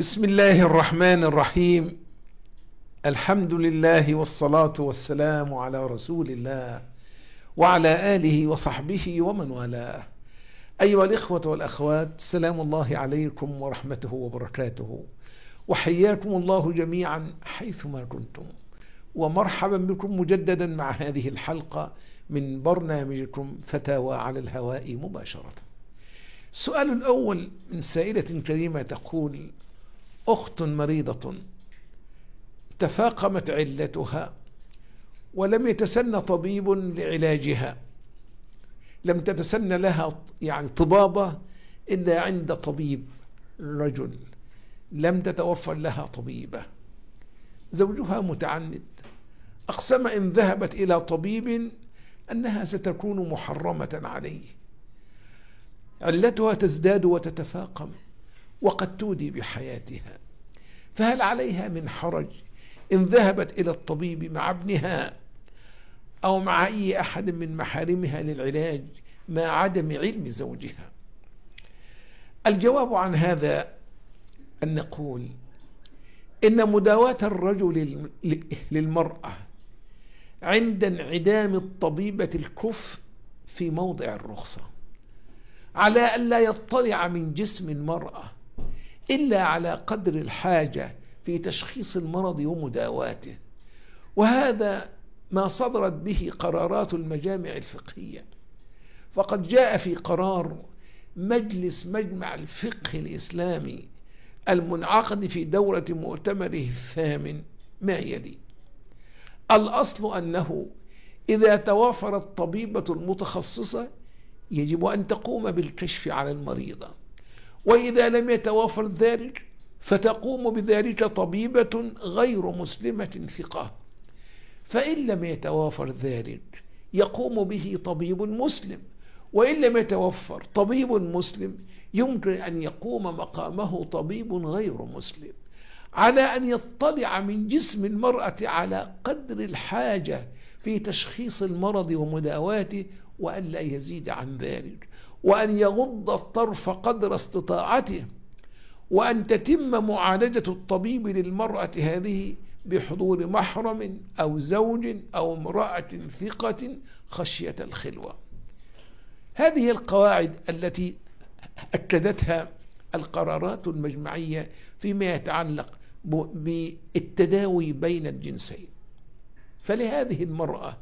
بسم الله الرحمن الرحيم الحمد لله والصلاة والسلام على رسول الله وعلى آله وصحبه ومن والاه أيها الإخوة والأخوات سلام الله عليكم ورحمته وبركاته وحياكم الله جميعا حيثما كنتم ومرحبا بكم مجددا مع هذه الحلقة من برنامجكم فتاوى على الهواء مباشرة السؤال الأول من سائلة كريمة تقول أخت مريضة تفاقمت علتها ولم يتسنى طبيب لعلاجها لم تتسنى لها يعني طبابة إلا عند طبيب رجل لم تتوفر لها طبيبة زوجها متعند أقسم إن ذهبت إلى طبيب أنها ستكون محرمة عليه علتها تزداد وتتفاقم وقد تودي بحياتها فهل عليها من حرج إن ذهبت إلى الطبيب مع ابنها أو مع أي أحد من محارمها للعلاج ما عدم علم زوجها الجواب عن هذا أن نقول إن مداواة الرجل للمرأة عند انعدام الطبيبة الكف في موضع الرخصة على أن لا يطلع من جسم المرأة إلا على قدر الحاجة في تشخيص المرض ومداواته وهذا ما صدرت به قرارات المجامع الفقهية فقد جاء في قرار مجلس مجمع الفقه الإسلامي المنعقد في دورة مؤتمره الثامن ما يلي الأصل أنه إذا توافرت طبيبة المتخصصة يجب أن تقوم بالكشف على المريضة وإذا لم يتوافر ذلك فتقوم بذلك طبيبة غير مسلمة ثقة فإن لم يتوافر ذلك يقوم به طبيب مسلم وإن لم يتوفر طبيب مسلم يمكن أن يقوم مقامه طبيب غير مسلم على أن يطلع من جسم المرأة على قدر الحاجة في تشخيص المرض ومداواته وأن لا يزيد عن ذلك وأن يغض الطرف قدر استطاعته وأن تتم معالجة الطبيب للمرأة هذه بحضور محرم أو زوج أو امرأة ثقة خشية الخلوة هذه القواعد التي أكدتها القرارات المجمعية فيما يتعلق بالتداوي بين الجنسين فلهذه المرأة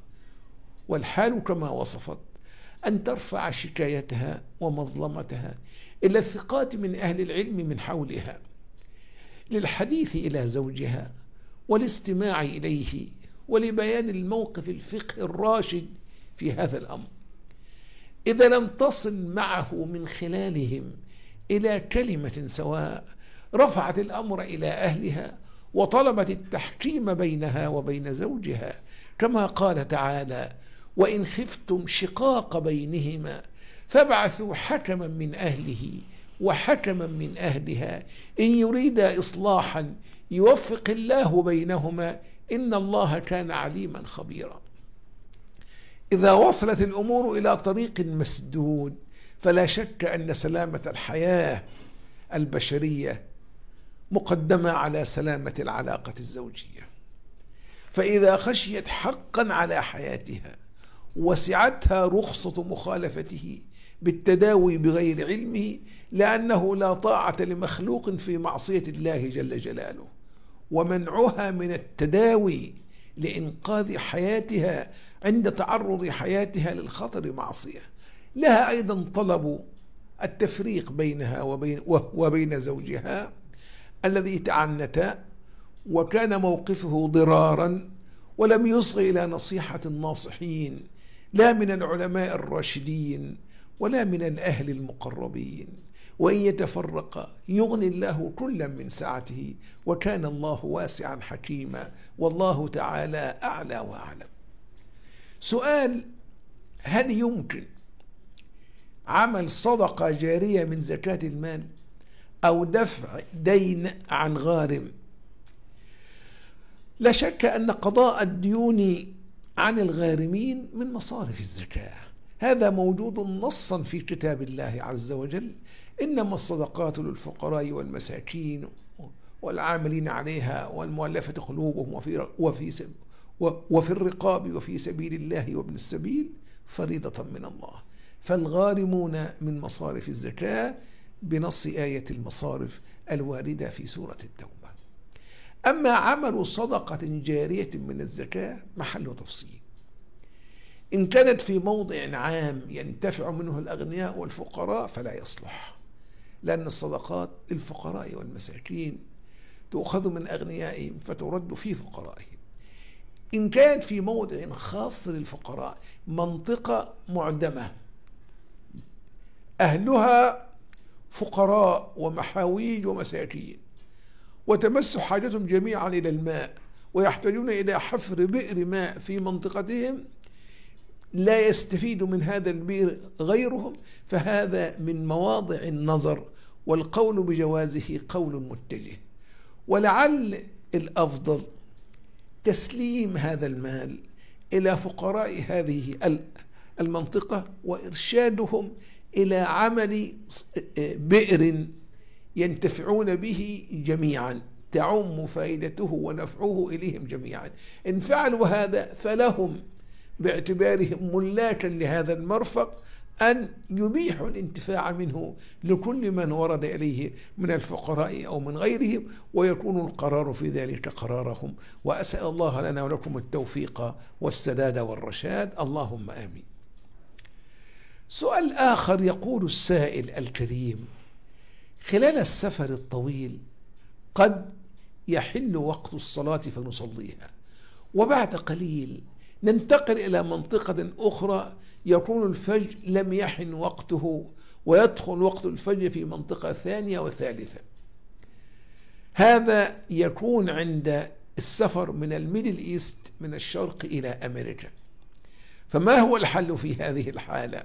والحال كما وصفت أن ترفع شكايتها ومظلمتها إلى الثقات من أهل العلم من حولها للحديث إلى زوجها والاستماع إليه ولبيان الموقف الفقهي الراشد في هذا الأمر إذا لم تصل معه من خلالهم إلى كلمة سواء رفعت الأمر إلى أهلها وطلبت التحكيم بينها وبين زوجها كما قال تعالى وإن خفتم شقاق بينهما فابعثوا حكما من أهله وحكما من أهلها إن يريد إصلاحا يوفق الله بينهما إن الله كان عليما خبيرا إذا وصلت الأمور إلى طريق مسدود فلا شك أن سلامة الحياة البشرية مقدمة على سلامة العلاقة الزوجية فإذا خشيت حقا على حياتها وسعتها رخصة مخالفته بالتداوي بغير علمه لأنه لا طاعة لمخلوق في معصية الله جل جلاله ومنعها من التداوي لإنقاذ حياتها عند تعرض حياتها للخطر معصية لها أيضا طلب التفريق بينها وبين, وبين زوجها الذي تعنتا وكان موقفه ضرارا ولم يصغ إلى نصيحة الناصحين لا من العلماء الراشدين ولا من الأهل المقربين وإن يتفرق يغني الله كلا من سعته وكان الله واسعا حكيما والله تعالى أعلى وأعلم سؤال هل يمكن عمل صدقة جارية من زكاة المال أو دفع دين عن غارم لا شك أن قضاء الديون عن الغارمين من مصارف الزكاة هذا موجود نصا في كتاب الله عز وجل إنما الصدقات للفقراء والمساكين والعاملين عليها والمؤلفة قلوبهم وفي وفي وفي الرقاب وفي سبيل الله وابن السبيل فريضة من الله فالغارمون من مصارف الزكاة بنص آية المصارف الواردة في سورة التوبة أما عمل صدقة جارية من الزكاة محل تفصيل إن كانت في موضع عام ينتفع منه الأغنياء والفقراء فلا يصلح لأن الصدقات للفقراء والمساكين تؤخذ من أغنيائهم فترد في فقرائهم إن كانت في موضع خاص للفقراء منطقة معدمة أهلها فقراء ومحاويج ومساكين وتمس حاجتهم جميعا إلى الماء ويحتاجون إلى حفر بئر ماء في منطقتهم لا يستفيد من هذا البئر غيرهم فهذا من مواضع النظر والقول بجوازه قول متجه ولعل الافضل تسليم هذا المال الى فقراء هذه المنطقه وارشادهم الى عمل بئر ينتفعون به جميعا تعم فائدته ونفعه إليهم جميعا إن فعلوا هذا فلهم باعتبارهم ملاكا لهذا المرفق أن يبيحوا الانتفاع منه لكل من ورد إليه من الفقراء أو من غيرهم ويكون القرار في ذلك قرارهم وأسأل الله لنا ولكم التوفيق والسداد والرشاد اللهم آمين سؤال آخر يقول السائل الكريم خلال السفر الطويل قد يحل وقت الصلاة فنصليها وبعد قليل ننتقل إلى منطقة أخرى يكون الفجر لم يحن وقته ويدخل وقت الفجر في منطقة ثانية وثالثة هذا يكون عند السفر من الميدل إيست من الشرق إلى أمريكا فما هو الحل في هذه الحالة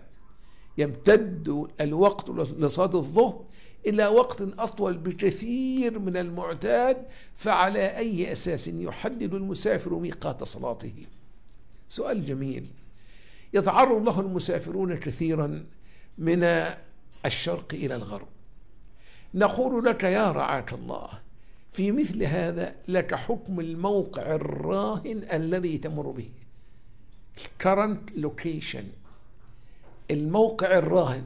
يمتد الوقت لصلاة الظهر إلى وقت أطول بكثير من المعتاد فعلى أي أساس يحدد المسافر ميقات صلاته سؤال جميل يتعرض له المسافرون كثيرا من الشرق إلى الغرب نقول لك يا رعاك الله في مثل هذا لك حكم الموقع الراهن الذي تمر به current location الموقع الراهن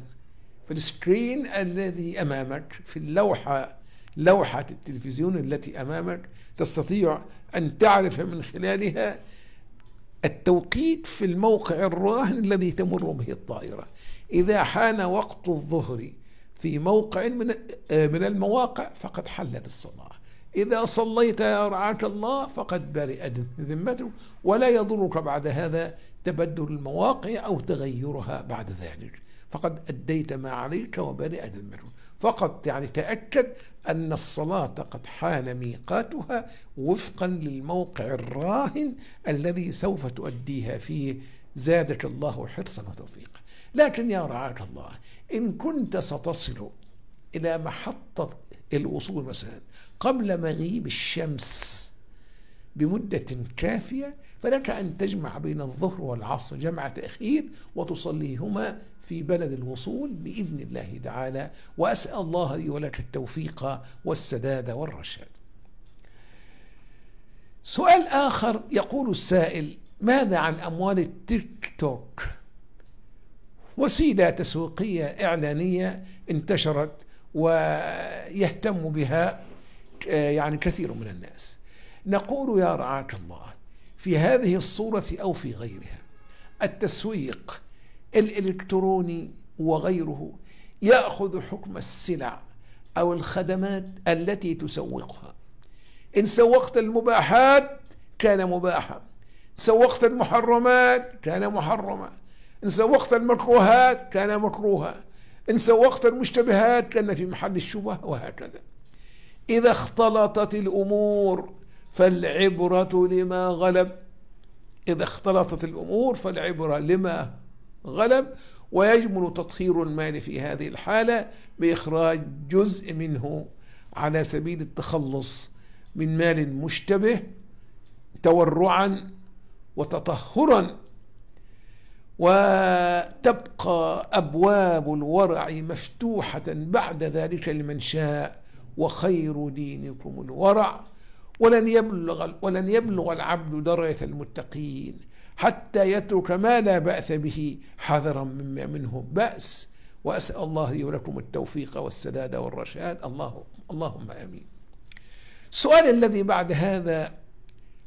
في السكرين الذي أمامك في اللوحة لوحة التلفزيون التي أمامك تستطيع أن تعرف من خلالها التوقيت في الموقع الراهن الذي تمر به الطائرة إذا حان وقت الظهر في موقع من من المواقع فقد حلت الصلاة إذا صليت رعاك الله فقد برئت ذمته ولا يضرك بعد هذا تبدل المواقع أو تغيرها بعد ذلك فقد أديت ما عليك وبرئ منه فقط يعني تأكد أن الصلاة قد حان ميقاتها وفقا للموقع الراهن الذي سوف تؤديها فيه زادك الله حرصا وتوفيقا لكن يا رعاك الله إن كنت ستصل إلى محطة الوصول مثلا قبل مغيب الشمس بمدة كافية فلك أن تجمع بين الظهر والعصر جمع تأخير وتصليهما في بلد الوصول بإذن الله تعالى وأسأل الله لي ولك التوفيق والسداد والرشاد سؤال آخر يقول السائل ماذا عن أموال التيك توك وسيلة تسويقية إعلانية انتشرت ويهتم بها آه، يعني كثير من الناس نقول يا رعاك الله في هذه الصورة أو في غيرها التسويق الإلكتروني وغيره يأخذ حكم السلع أو الخدمات التي تسوقها إن سوقت المباحات كان مباحا سوقت المحرمات كان محرما إن سوقت المكروهات كان مكروها إن سوقت المشتبهات كان في محل الشبهة وهكذا إذا اختلطت الأمور فالعبرة لما غلب إذا اختلطت الأمور فالعبرة لما غلب ويجمل تطهير المال في هذه الحالة بإخراج جزء منه على سبيل التخلص من مال مشتبه تورعا وتطهرا وتبقى ابواب الورع مفتوحه بعد ذلك لمن شاء وخير دينكم الورع ولن يبلغ ولن يبلغ العبد درجة المتقين حتى يترك ما لا بأس به حذرا مما منه بأس وأسأل الله لي ولكم التوفيق والسداد والرشاد الله اللهم آمين. السؤال الذي بعد هذا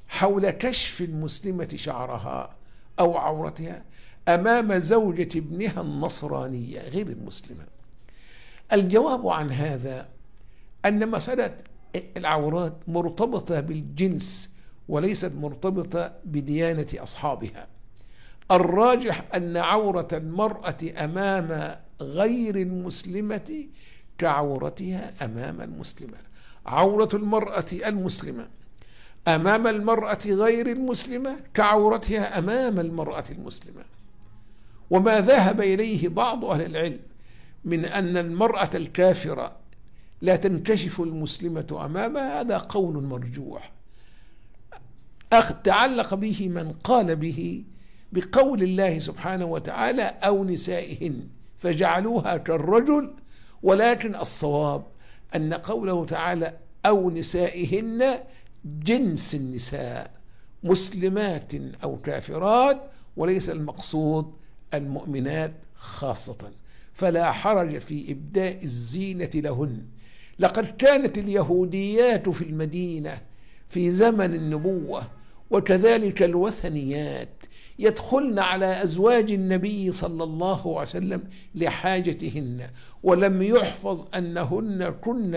حول كشف المسلمة شعرها أو عورتها أمام زوجة ابنها النصرانية غير المسلمة. الجواب عن هذا أن مسألة العورات مرتبطة بالجنس وليست مرتبطة بديانة أصحابها الراجح أن عورة المرأة أمام غير المسلمة كعورتها أمام المسلمة عورة المرأة المسلمة أمام المرأة غير المسلمة كعورتها أمام المرأة المسلمة وما ذهب إليه بعض أهل العلم من أن المرأة الكافرة لا تنكشف المسلمة أمامها هذا قول مرجوح تعلق به من قال به بقول الله سبحانه وتعالى أو نسائهن فجعلوها كالرجل ولكن الصواب أن قوله تعالى أو نسائهن جنس النساء مسلمات أو كافرات وليس المقصود المؤمنات خاصة فلا حرج في إبداء الزينة لهن لقد كانت اليهوديات في المدينه في زمن النبوه وكذلك الوثنيات يدخلن على ازواج النبي صلى الله عليه وسلم لحاجتهن ولم يحفظ انهن كن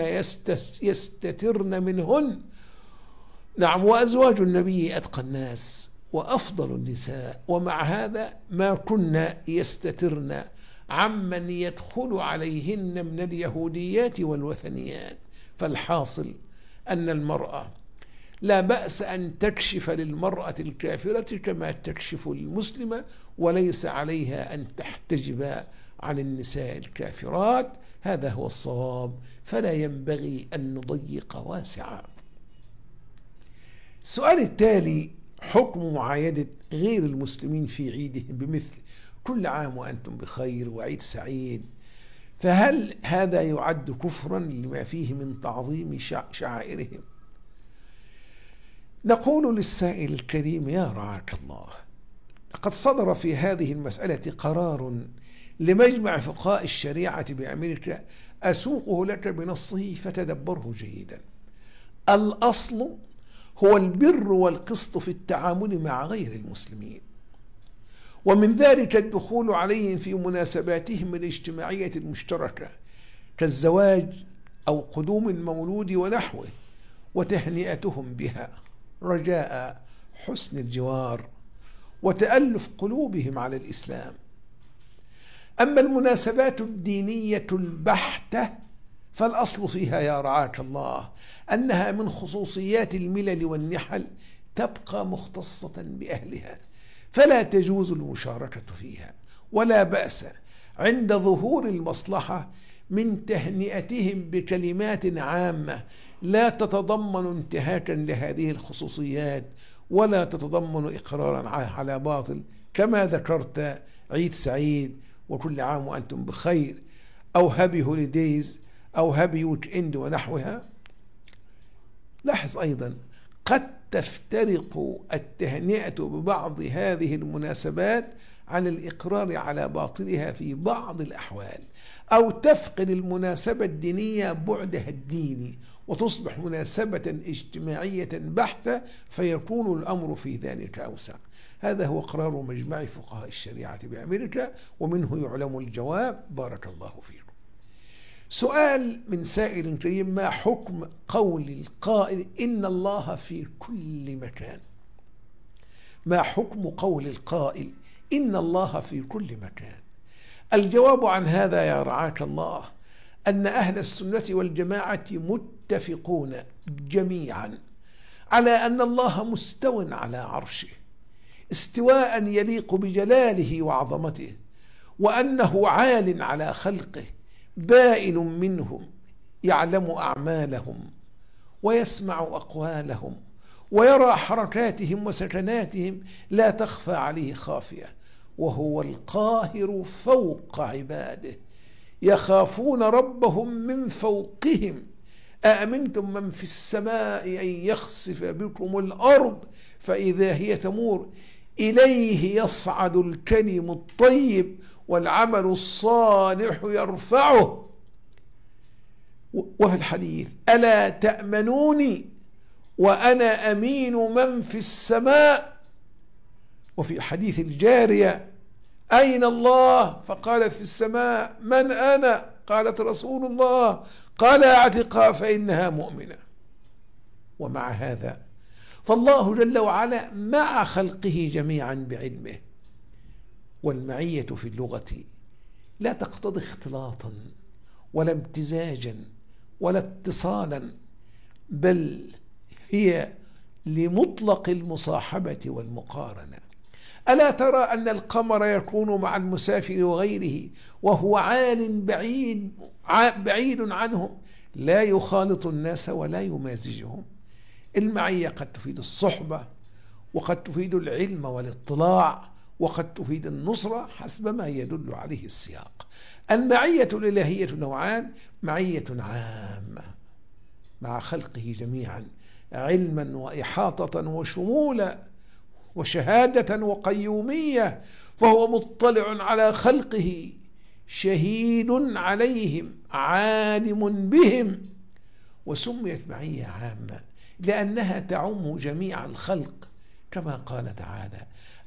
يستترن منهن نعم وازواج النبي اتقى الناس وافضل النساء ومع هذا ما كن يستترن عمن يدخل عليهن من اليهوديات والوثنيات فالحاصل ان المراه لا باس ان تكشف للمراه الكافره كما تكشف للمسلمه وليس عليها ان تحتجب عن النساء الكافرات هذا هو الصواب فلا ينبغي ان نضيق واسعا السؤال التالي حكم معايده غير المسلمين في عيدهم بمثله كل عام وأنتم بخير وعيد سعيد فهل هذا يعد كفرا لما فيه من تعظيم شعائرهم نقول للسائل الكريم يا رعاك الله قد صدر في هذه المسألة قرار لمجمع فقهاء الشريعة بأمريكا أسوقه لك بنصه فتدبره جيدا الأصل هو البر والقسط في التعامل مع غير المسلمين ومن ذلك الدخول عليهم في مناسباتهم الاجتماعية المشتركة كالزواج أو قدوم المولود ونحوه وتهنئتهم بها رجاء حسن الجوار وتألف قلوبهم على الإسلام أما المناسبات الدينية البحتة فالأصل فيها يا رعاك الله أنها من خصوصيات الملل والنحل تبقى مختصة بأهلها فلا تجوز المشاركة فيها ولا بأس عند ظهور المصلحة من تهنئتهم بكلمات عامة لا تتضمن انتهاكا لهذه الخصوصيات ولا تتضمن إقرارا على باطل كما ذكرت عيد سعيد وكل عام وأنتم بخير أو هابي هوليديز أو هابي ويك إند ونحوها لاحظ أيضا قد تفترق التهنئة ببعض هذه المناسبات عن الإقرار على باطلها في بعض الأحوال أو تفقد المناسبة الدينية بعدها الديني وتصبح مناسبة اجتماعية بحتة فيكون الأمر في ذلك أوسع هذا هو قرار مجمع فقهاء الشريعة بأمريكا ومنه يعلم الجواب بارك الله فيكم سؤال من سائل كريم ما حكم قول القائل إن الله في كل مكان ما حكم قول القائل إن الله في كل مكان الجواب عن هذا يا رعاك الله أن أهل السنة والجماعة متفقون جميعا على أن الله مستو على عرشه استواء يليق بجلاله وعظمته وأنه عال على خلقه بائل منهم يعلم اعمالهم ويسمع اقوالهم ويرى حركاتهم وسكناتهم لا تخفى عليه خافيه وهو القاهر فوق عباده يخافون ربهم من فوقهم أأمنتم من في السماء أن يخسف بكم الأرض فإذا هي تمور إليه يصعد الكلم الطيب والعمل الصالح يرفعه وفي الحديث ألا تأمنوني وأنا أمين من في السماء وفي حديث الجارية أين الله فقالت في السماء من أنا قالت رسول الله قال اعتقا فإنها مؤمنة ومع هذا فالله جل وعلا مع خلقه جميعا بعلمه والمعية في اللغة لا تقتضي اختلاطا ولا امتزاجا ولا اتصالا بل هي لمطلق المصاحبة والمقارنة ألا ترى أن القمر يكون مع المسافر وغيره وهو عال بعيد بعيد عنهم لا يخالط الناس ولا يمازجهم المعية قد تفيد الصحبة وقد تفيد العلم والاطلاع وقد تفيد النصرة حسب ما يدل عليه السياق المعية الإلهية نوعان معية عامة مع خلقه جميعا علما وإحاطة وشمولا وشهادة وقيومية فهو مطلع على خلقه شهيد عليهم عالم بهم وسميت معية عامة لأنها تعم جميع الخلق كما قال تعالى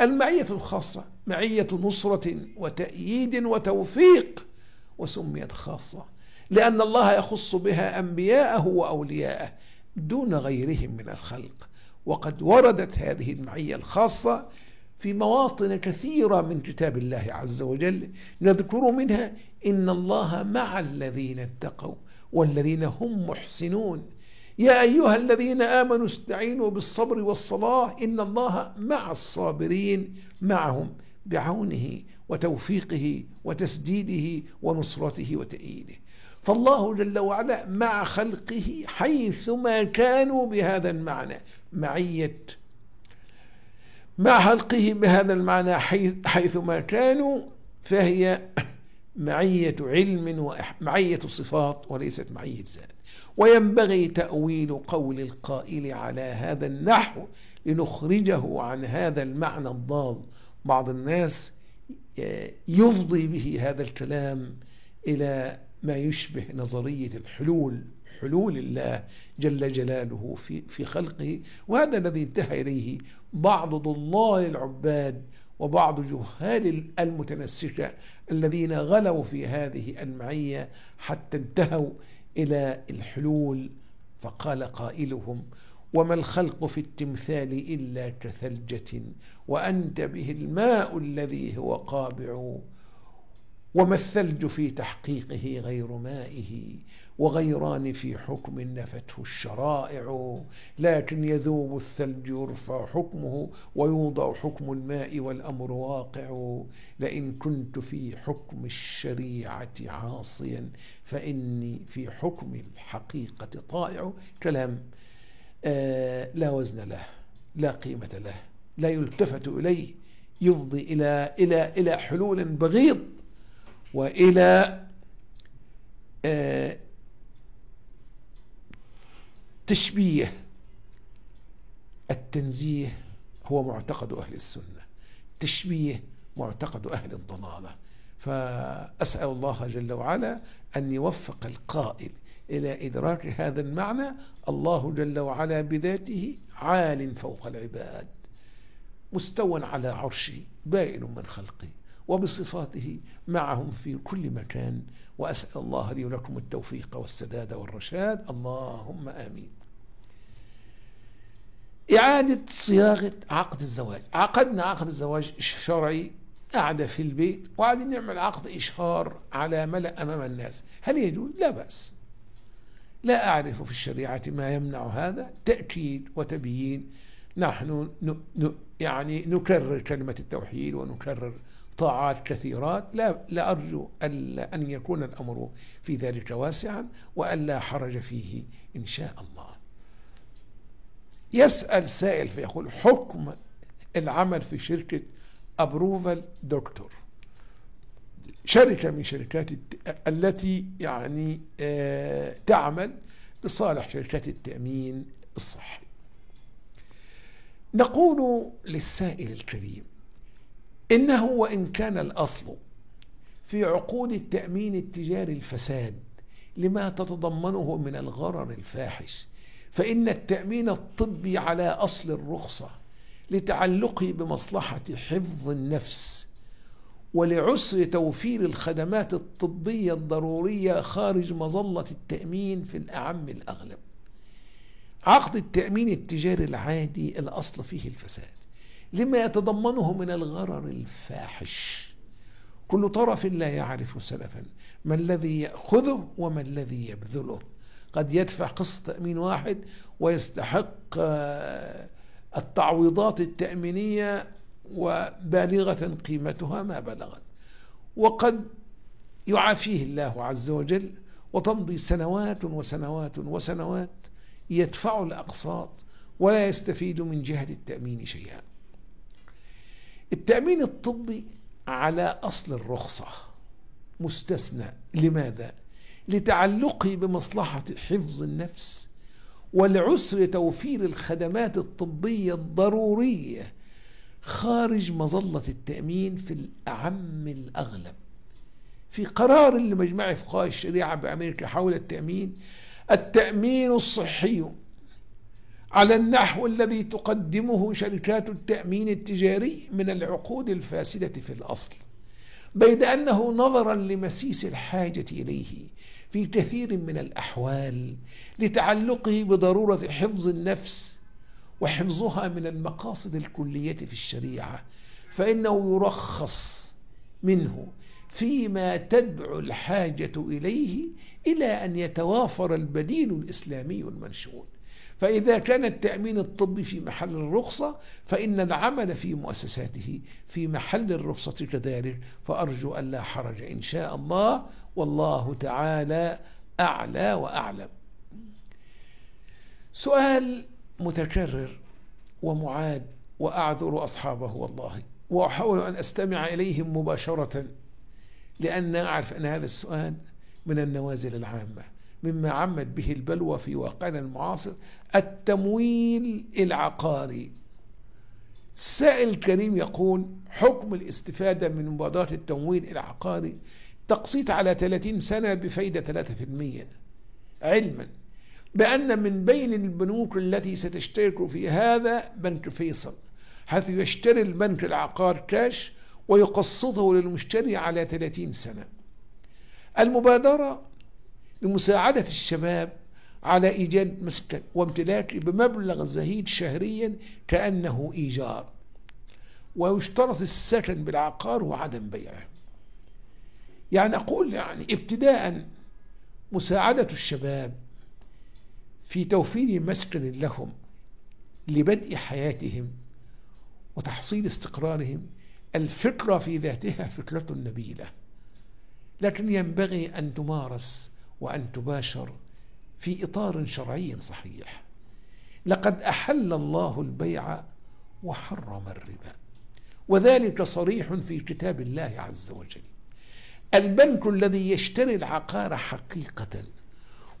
المعية الخاصة معية نصرة وتأييد وتوفيق وسميت خاصة لأن الله يخص بها أنبياءه وأولياءه دون غيرهم من الخلق وقد وردت هذه المعية الخاصة في مواطن كثيرة من كتاب الله عز وجل نذكر منها إن الله مع الذين اتقوا والذين هم محسنون يا أيها الذين آمنوا استعينوا بالصبر والصلاة إن الله مع الصابرين معهم بعونه وتوفيقه وتسديده ونصرته وتأييده فالله جل وعلا مع خلقه حيثما كانوا بهذا المعنى معية مع خلقه بهذا المعنى حيث حيثما كانوا فهي معية علم ومعية صفات وليست معية ذات وينبغي تأويل قول القائل على هذا النحو لنخرجه عن هذا المعنى الضال بعض الناس آه، يفضي به هذا الكلام إلى ما يشبه نظرية الحلول حلول الله جل جلاله في في خلقه وهذا الذي انتهى اليه بعض ضلال العباد وبعض جهال المتنسكه الذين غلوا في هذه المعيه حتى انتهوا الى الحلول فقال قائلهم وما الخلق في التمثال الا كثلجه وانت به الماء الذي هو قابع وما الثلج في تحقيقه غير مائه وغيران في حكم نفته الشرائع لكن يذوب الثلج يرفع حكمه ويوضع حكم الماء والامر واقع لئن كنت في حكم الشريعه عاصيا فاني في حكم الحقيقه طائع كلام آه لا وزن له لا قيمه له لا يلتفت اليه يفضي الى الى الى حلول بغيض والى آه، التشبيه التنزيه هو معتقد أهل السنة تشبيه معتقد أهل الضلالة فأسأل الله جل وعلا أن يوفق القائل إلى إدراك هذا المعنى الله جل وعلا بذاته عال فوق العباد مستوى على عرشه بائن من خلقه وبصفاته معهم في كل مكان وأسأل الله لي ولكم التوفيق والسداد والرشاد اللهم آمين إعادة صياغة عقد الزواج عقدنا عقد الزواج الشرعي قاعدة في البيت وقاعدين نعمل عقد إشهار على ملأ أمام الناس هل يجوز؟ لا بأس لا أعرف في الشريعة ما يمنع هذا تأكيد وتبيين نحن ن... ن... يعني نكرر كلمة التوحيد ونكرر طاعات كثيرات لا, لا أرجو ألا أن يكون الأمر في ذلك واسعا وألا حرج فيه إن شاء الله يسأل سائل فيقول حكم العمل في شركة أبروفال دكتور شركة من شركات التي يعني آه، تعمل لصالح شركات التأمين الصحي نقول للسائل الكريم إنه وإن كان الأصل في عقود التأمين التجاري الفساد لما تتضمنه من الغرر الفاحش فإن التأمين الطبي على أصل الرخصة لتعلقه بمصلحة حفظ النفس ولعسر توفير الخدمات الطبية الضرورية خارج مظلة التأمين في الأعم الأغلب عقد التأمين التجاري العادي الأصل فيه الفساد لما يتضمنه من الغرر الفاحش كل طرف لا يعرف سلفا ما الذي يأخذه وما الذي يبذله قد يدفع قسط تأمين واحد ويستحق آه، التعويضات التأمينية وبالغة قيمتها ما بلغت وقد يعافيه الله عز وجل وتمضي سنوات وسنوات وسنوات يدفع الأقساط ولا يستفيد من جهة التأمين شيئا التأمين الطبي على أصل الرخصة مستثنى لماذا؟ لتعلقه بمصلحة حفظ النفس والعسر توفير الخدمات الطبية الضرورية خارج مظلة التأمين في الأعم الأغلب في قرار لمجمع فقهاء الشريعة بأمريكا حول التأمين التأمين الصحي على النحو الذي تقدمه شركات التأمين التجاري من العقود الفاسدة في الأصل بيد أنه نظرا لمسيس الحاجة إليه في كثير من الأحوال لتعلقه بضرورة حفظ النفس وحفظها من المقاصد الكلية في الشريعة فإنه يرخص منه فيما تدعو الحاجة إليه إلى أن يتوافر البديل الإسلامي المنشود فإذا كان التأمين الطبي في محل الرخصة فإن العمل في مؤسساته في محل الرخصة كذلك فأرجو ألا حرج إن شاء الله والله تعالى أعلى وأعلم سؤال متكرر ومعاد وأعذر أصحابه والله وأحاول أن أستمع إليهم مباشرة لأن أعرف أن هذا السؤال من النوازل العامة مما عمت به البلوى في واقعنا المعاصر التمويل العقاري سائل الكريم يقول حكم الاستفادة من مبادرات التمويل العقاري تقسيط على 30 سنة بفايدة 3% علما بأن من بين البنوك التي ستشترك في هذا بنك فيصل حيث يشتري البنك العقار كاش ويقسطه للمشتري على 30 سنة المبادرة لمساعدة الشباب على إيجاد مسكن وامتلاكه بمبلغ زهيد شهريا كأنه إيجار ويشترط السكن بالعقار وعدم بيعه يعني أقول يعني ابتداء مساعدة الشباب في توفير مسكن لهم لبدء حياتهم وتحصيل استقرارهم الفكرة في ذاتها فكرة نبيلة لكن ينبغي أن تمارس وأن تباشر في إطار شرعي صحيح لقد أحل الله البيع وحرم الربا وذلك صريح في كتاب الله عز وجل البنك الذي يشتري العقار حقيقة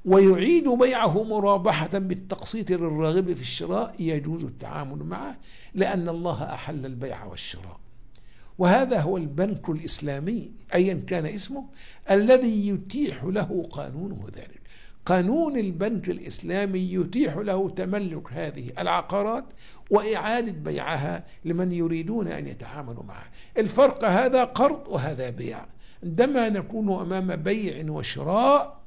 ويعيد بيعه مرابحة بالتقسيط للراغب في الشراء يجوز التعامل معه لأن الله أحل البيع والشراء وهذا هو البنك الإسلامي أيا كان اسمه الذي يتيح له قانونه ذلك قانون البنك الإسلامي يتيح له تملك هذه العقارات وإعادة بيعها لمن يريدون أن يتعاملوا معها الفرق هذا قرض وهذا بيع عندما نكون أمام بيع وشراء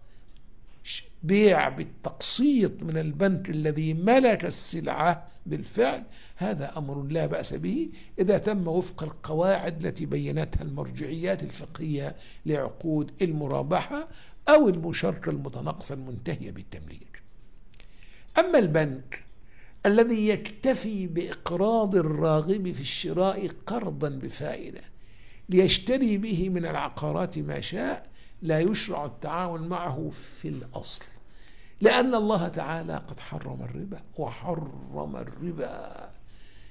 بيع بالتقسيط من البنك الذي ملك السلعة بالفعل هذا أمر لا بأس به إذا تم وفق القواعد التي بينتها المرجعيات الفقهية لعقود المرابحة أو المشاركة المتناقصة المنتهية بالتمليك أما البنك الذي يكتفي بإقراض الراغب في الشراء قرضا بفائدة ليشتري به من العقارات ما شاء لا يشرع التعاون معه في الأصل لأن الله تعالى قد حرم الربا وحرم الربا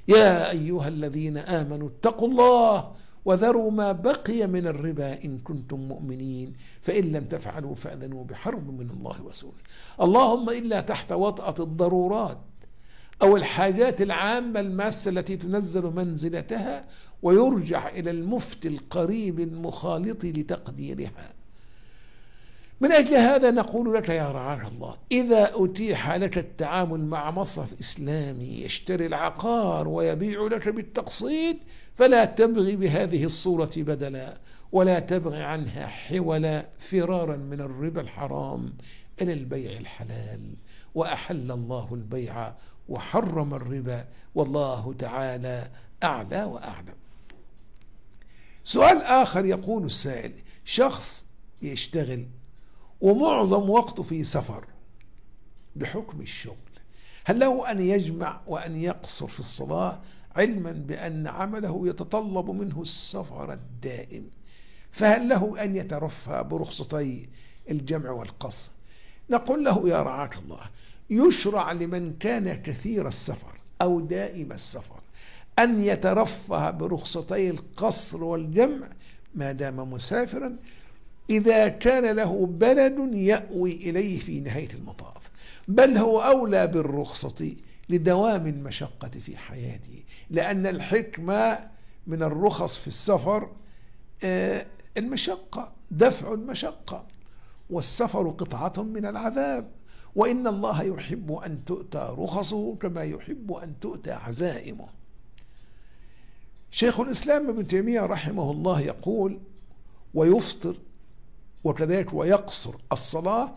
يا أيها الذين آمنوا اتقوا الله وذروا ما بقي من الربا إن كنتم مؤمنين فإن لم تفعلوا فأذنوا بحرب من الله ورسوله اللهم إلا تحت وطأة الضرورات أو الحاجات العامة الماسة التي تنزل منزلتها ويرجع إلى المفتي القريب المخالط لتقديرها من أجل هذا نقول لك يا رعاك الله إذا أتيح لك التعامل مع مصرف إسلامي يشتري العقار ويبيع لك بالتقسيط فلا تبغي بهذه الصورة بدلا ولا تبغي عنها حولا فرارا من الربا الحرام إلى البيع الحلال وأحل الله البيع وحرم الربا والله تعالى أعلى وأعلم سؤال آخر يقول السائل شخص يشتغل ومعظم وقته في سفر بحكم الشغل هل له أن يجمع وأن يقصر في الصلاة علما بأن عمله يتطلب منه السفر الدائم فهل له أن يترفع برخصتي الجمع والقصر نقول له يا رعاك الله يشرع لمن كان كثير السفر أو دائم السفر أن يترفه برخصتي القصر والجمع ما دام مسافرا إذا كان له بلد يأوي إليه في نهاية المطاف بل هو أولى بالرخصة لدوام المشقة في حياته لأن الحكمة من الرخص في السفر آه، المشقة دفع المشقة والسفر قطعة من العذاب وإن الله يحب أن تؤتى رخصه كما يحب أن تؤتى عزائمه شيخ الإسلام ابن تيمية رحمه الله يقول ويفطر وكذلك ويقصر الصلاة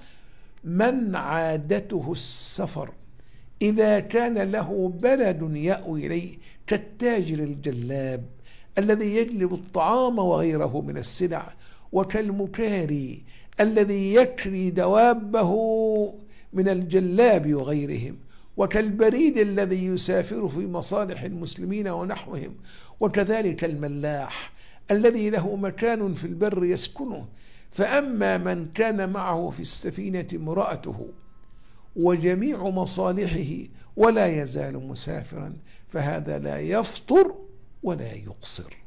من عادته السفر إذا كان له بلد يأوي إليه كالتاجر الجلاب الذي يجلب الطعام وغيره من السلع وكالمكاري الذي يكري دوابه من الجلاب وغيرهم وكالبريد الذي يسافر في مصالح المسلمين ونحوهم وكذلك الملاح الذي له مكان في البر يسكنه فأما من كان معه في السفينة امرأته وجميع مصالحه ولا يزال مسافرا فهذا لا يفطر ولا يقصر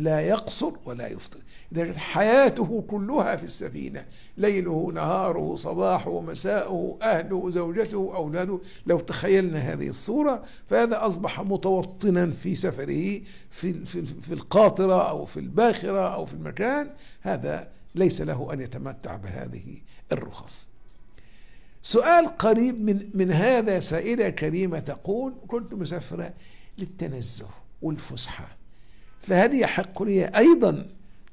لا يقصر ولا يفطر إذا حياته كلها في السفينة ليله نهاره صباحه مساءه أهله زوجته أولاده لو تخيلنا هذه الصورة فهذا أصبح متوطنا في سفره في, في, في القاطرة أو في الباخرة أو في المكان هذا ليس له أن يتمتع بهذه الرخص سؤال قريب من, من هذا سائلة كريمة تقول كنت مسافرة للتنزه والفسحة فهل يحق لي أيضا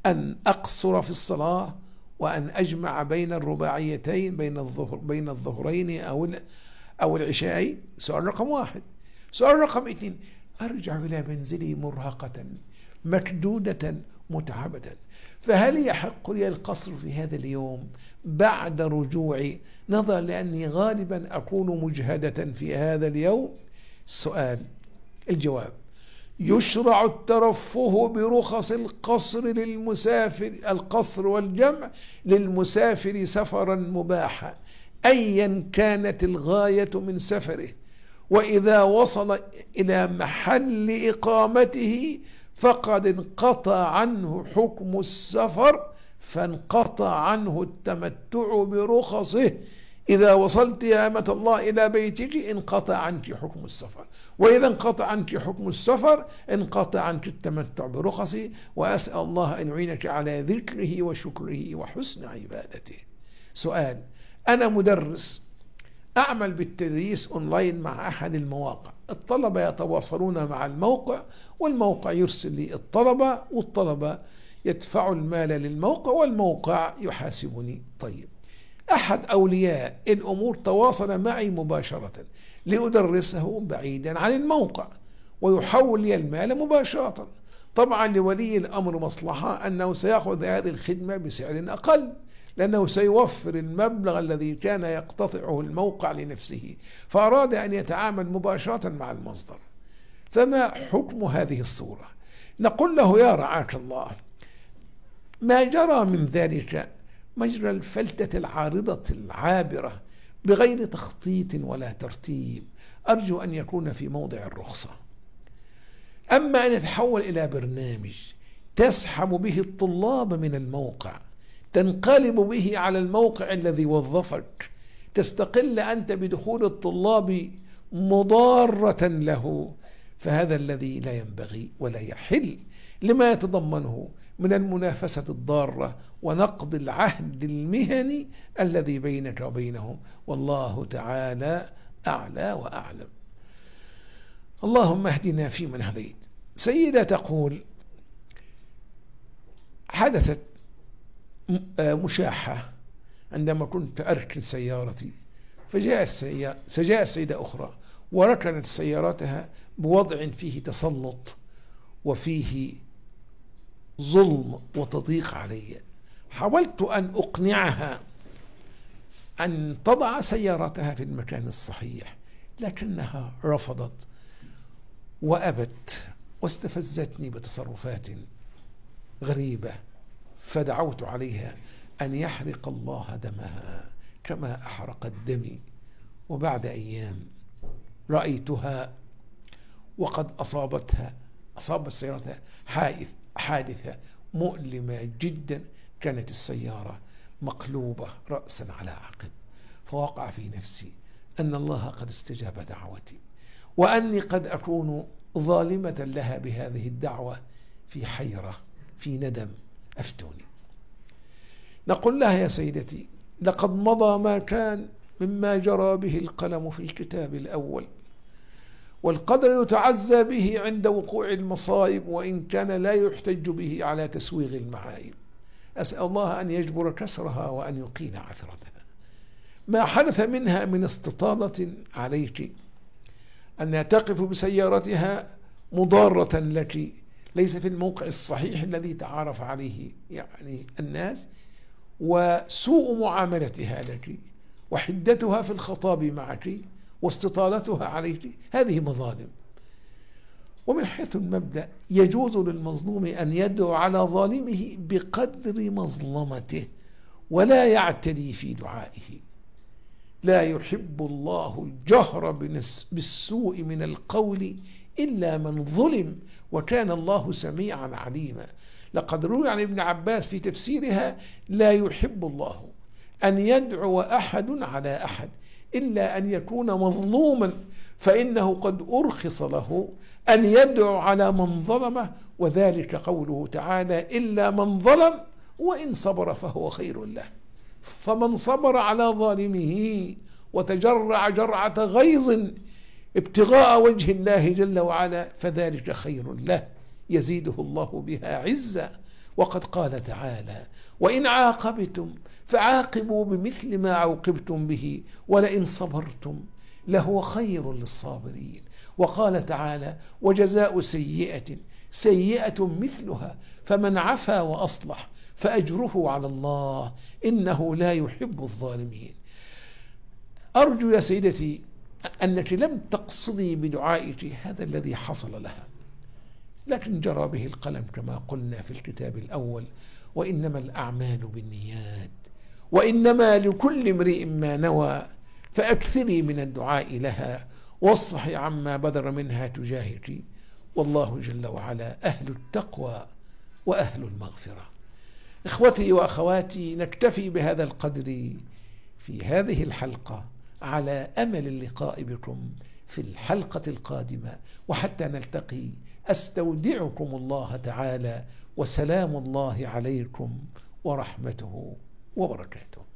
أن أقصر في الصلاة وأن أجمع بين الرباعيتين بين الظهر بين الظهرين أو أو العشاءين سؤال رقم واحد سؤال رقم اثنين أرجع إلى منزلي مرهقة مكدودة متعبة فهل يحق لي القصر في هذا اليوم بعد رجوعي نظرا لأني غالبا أكون مجهدة في هذا اليوم السؤال الجواب يشرع الترفه برخص القصر للمسافر القصر والجمع للمسافر سفرا مباحا ايا كانت الغايه من سفره واذا وصل الى محل اقامته فقد انقطع عنه حكم السفر فانقطع عنه التمتع برخصه إذا وصلت يا أمة الله إلى بيتك انقطع عنك حكم السفر وإذا انقطع عنك حكم السفر انقطع عنك التمتع برخصي وأسأل الله أن يعينك على ذكره وشكره وحسن عبادته سؤال أنا مدرس أعمل بالتدريس أونلاين مع أحد المواقع الطلبة يتواصلون مع الموقع والموقع يرسل لي الطلبة والطلبة يدفعوا المال للموقع والموقع يحاسبني طيب أحد أولياء الأمور تواصل معي مباشرة لأدرسه بعيدا عن الموقع ويحول لي المال مباشرة طبعا لولي الأمر مصلحة أنه سيأخذ هذه الخدمة بسعر أقل لأنه سيوفر المبلغ الذي كان يقتطعه الموقع لنفسه فأراد أن يتعامل مباشرة مع المصدر فما حكم هذه الصورة نقول له يا رعاك الله ما جرى من ذلك مجرى الفلتة العارضة العابرة بغير تخطيط ولا ترتيب أرجو أن يكون في موضع الرخصة أما أن يتحول إلى برنامج تسحب به الطلاب من الموقع تنقلب به على الموقع الذي وظفك تستقل أنت بدخول الطلاب مضارة له فهذا الذي لا ينبغي ولا يحل لما يتضمنه من المنافسة الضارة ونقض العهد المهني الذي بينك وبينهم والله تعالى أعلى وأعلم اللهم اهدنا فيمن هديت سيدة تقول حدثت مشاحة عندما كنت أركن سيارتي فجاء السيارة فجاء سيدة أخرى وركنت سيارتها بوضع فيه تسلط وفيه ظلم وتضييق علي حاولت أن أقنعها أن تضع سيارتها في المكان الصحيح لكنها رفضت وأبت واستفزتني بتصرفات غريبة فدعوت عليها أن يحرق الله دمها كما أحرقت دمي وبعد أيام رأيتها وقد أصابتها أصابت سيارتها حادثة مؤلمة جدا كانت السيارة مقلوبة رأسا على عقب فوقع في نفسي أن الله قد استجاب دعوتي وأني قد أكون ظالمة لها بهذه الدعوة في حيرة في ندم أفتوني نقول لها يا سيدتي لقد مضى ما كان مما جرى به القلم في الكتاب الأول والقدر يتعزى به عند وقوع المصائب وإن كان لا يحتج به على تسويغ المعايب أسأل الله أن يجبر كسرها وأن يقيل عثرتها ما حدث منها من استطالة عليك أنها تقف بسيارتها مضارة لك ليس في الموقع الصحيح الذي تعارف عليه يعني الناس وسوء معاملتها لك وحدتها في الخطاب معك واستطالتها عليك هذه مظالم ومن حيث المبدأ يجوز للمظلوم أن يدعو على ظالمه بقدر مظلمته ولا يعتدي في دعائه لا يحب الله الجهر بالسوء من القول إلا من ظلم وكان الله سميعا عليما لقد روي عن ابن عباس في تفسيرها لا يحب الله أن يدعو أحد على أحد إلا أن يكون مظلوما فإنه قد أرخص له أن يدعو على من ظلمه وذلك قوله تعالى إلا من ظلم وإن صبر فهو خير له فمن صبر على ظالمه وتجرع جرعة غيظ ابتغاء وجه الله جل وعلا فذلك خير له يزيده الله بها عزة وقد قال تعالى وإن عاقبتم فعاقبوا بمثل ما عوقبتم به ولئن صبرتم لهو خير للصابرين وقال تعالى وجزاء سيئة سيئة مثلها فمن عفا وأصلح فأجره على الله إنه لا يحب الظالمين أرجو يا سيدتي أنك لم تقصدي بدعائك هذا الذي حصل لها لكن جرى به القلم كما قلنا في الكتاب الأول وإنما الأعمال بالنيات وإنما لكل امرئ ما نوى فأكثري من الدعاء لها واصفح عما بدر منها تجاهري والله جل وعلا أهل التقوى وأهل المغفرة إخوتي وأخواتي نكتفي بهذا القدر في هذه الحلقة على أمل اللقاء بكم في الحلقة القادمة وحتى نلتقي أستودعكم الله تعالى وسلام الله عليكم ورحمته وبركاته